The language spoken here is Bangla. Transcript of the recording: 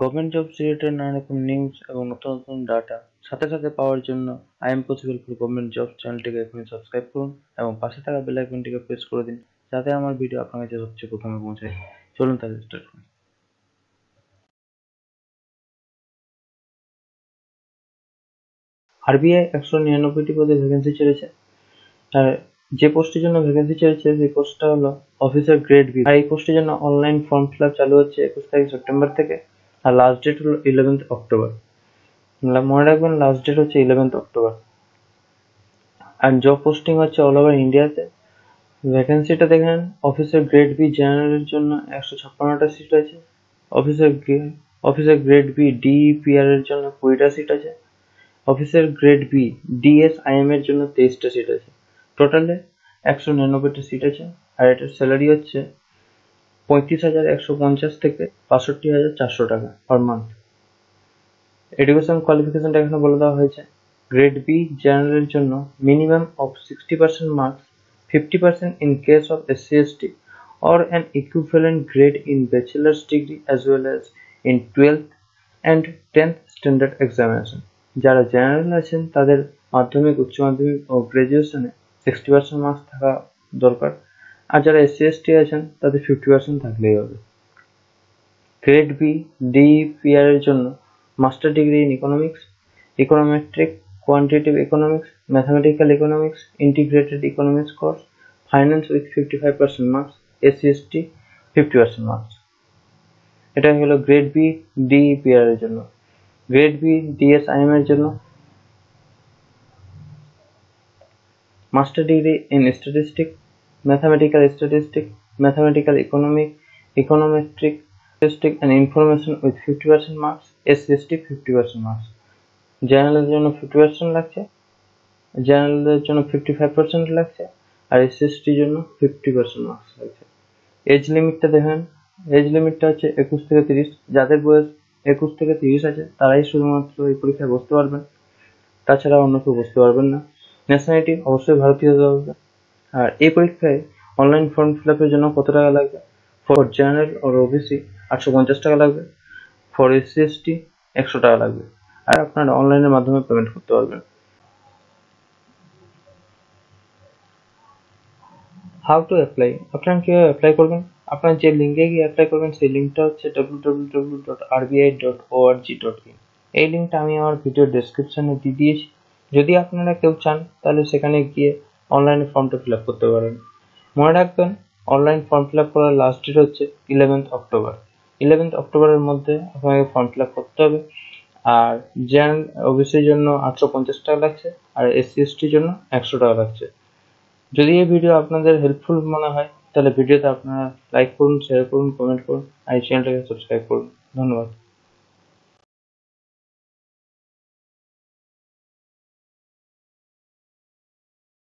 গভর্নমেন্ট জব রিলেটেড নানা রকম নিউজ এবং নতুন নতুন ডাটা সাথে সাথে পাওয়ার জন্য I am possible for government job চ্যানেলটিকে এখনই সাবস্ক্রাইব করুন এবং পাশে থাকা বেল আইকনটিকে প্রেস করে দিন যাতে আমার ভিডিও আপনার কাছে সবচেয়ে প্রথমে পৌঁছায় চলুন তাহলে স্টার্ট করি আরবিআই একশো নিরানব্বইটি পদে ভ্যাকেন্সি ছেড়েছে আর যে পোস্টের জন্য ভ্যাকেন্সি ছেড়েছে সেই পোস্টটা হলো অফিসার গ্রেড বি আর এই পোস্টের জন্য অনলাইন ফর্ম ফিল আপ চালু হচ্ছে একুশ তারিখ সেপ্টেম্বর থেকে আর লাস্ট ডেট হলো ইলেভেন্থ অক্টোবর মনে রাখবেন লাস্ট ডেট হচ্ছে ইলেভেন্থ অক্টোবর আর জব পোস্টিং হচ্ছে অল ওভার ইন্ডিয়াতে ভ্যাকেন্সিটা দেখেন অফিসের গ্রেড বি জেনারেলের জন্য একশো ছাপ্পান্নটা সিট আছে অফিসের অফিসের গ্রেড বি ডি এর জন্য কুড়িটা সিট আছে অফিসের গ্রেড বি ডিএসআইএম এর জন্য তেইশটা সিট আছে টোটালে একশো নিরানব্বইটা সিট আছে আর এটার স্যালারি হচ্ছে পঁয়ত্রিশ হাজার একশো পঞ্চাশ থেকে বাষট্টি হাজার চারশো টাকা পার মান্থ এডুকেশন কোয়ালিফিকেশনটা এখানে বলে দেওয়া হয়েছে গ্রেড বি জেনারেলের জন্য minimum of sixty percent marks fifty percent in case of S C ST or an equivalent grade in bachelors degree as well as in twelfth and 10th standard examination যারা জেনারেল আছেন তাদের মাধ্যমিক উচ্চ মাধ্যমিক ও গ্রাজুয়েশনে সিক্সটি পার্সেন্ট মার্কস থাকা দরকার আর যারা এসসি এসটি আছেন তাদের ফিফটি পার্সেন্ট থাকলেই হবে গ্রেড বি ডি পিআরের জন্য master degree in economics econometric quantitative economics mathematical economics integrated economics course finance with fifty five percent marks SC ST fifty percent marks এটা হলো গ্রেড বি ডি পিআরের জন্য গ্রেড বি ডিএসআইএম এর জন্য master degree in statistics mathematical statistics, mathematical economic, econometric, statistic and information with 50% marks, SST 50% marks. জেনারেলের জন্য 50% লাগছে জেনারেলের জন্য 55% লাগছে আর এসএসটির জন্য 50% মার্কস লাগছে এজ লিমিটটা দেখেন এজ লিমিটটা হচ্ছে 21 থেকে 30 যাদের বয়স 21 থেকে 30 আছে তারাই শুধুমাত্র এই পরীক্ষায় বসতে পারবেন তাছাড়া অন্য কেউ বসতে পারবেন না ন্যাশনালিটি অবশ্যই ভারতীয় হতে হবে আর এই পরীক্ষায় অনলাইন ফর্ম ফিল আপের জন্য কত টাকা লাগবে ফর জেনারেল ওর ওবিসি আটশো পঞ্চাশ টাকা লাগবে ফর এসসি এসটি একশো টাকা লাগবে আর আপনারা অনলাইনের মাধ্যমে পেমেন্ট করতে পারবেন হাউ টু অ্যাপ্লাই আপনারা কীভাবে অ্যাপ্লাই করবেন আপনারা যে লিঙ্কে গিয়ে অ্যাপ্লাই করবেন সেই লিঙ্কটা হচ্ছে W dot RBI dot ORG dot in এই লিঙ্কটা আমি আমার ভিডিও ডেসক্রিপশানে দিয়ে দিয়েছি যদি আপনারা কেউ চান তাহলে সেখানে গিয়ে অনলাইনে ফর্মটা ফিল আপ করতে পারেন মনে রাখবেন অনলাইন ফর্ম ফিল আপ করার লাস্ট ডেট হচ্ছে ইলেভেন্থ অক্টোবর ইলেভেন্থ অক্টোবরের মধ্যে আপনাকে ফর্ম ফিল আপ করতে হবে আর জ্যান ওবিসির জন্য আটশো পঞ্চাশ টাকা লাগছে আর এসসি এসটির জন্য একশো টাকা লাগছে যদি এই ভিডিও আপনাদের হেল্পফুল মনে হয় তাহলে ভিডিওতে আপনারা লাইক করুন শেয়ার করুন কমেন্ট করুন আর এই চ্যানেলটাকে সাবস্ক্রাইব করুন ধন্যবাদ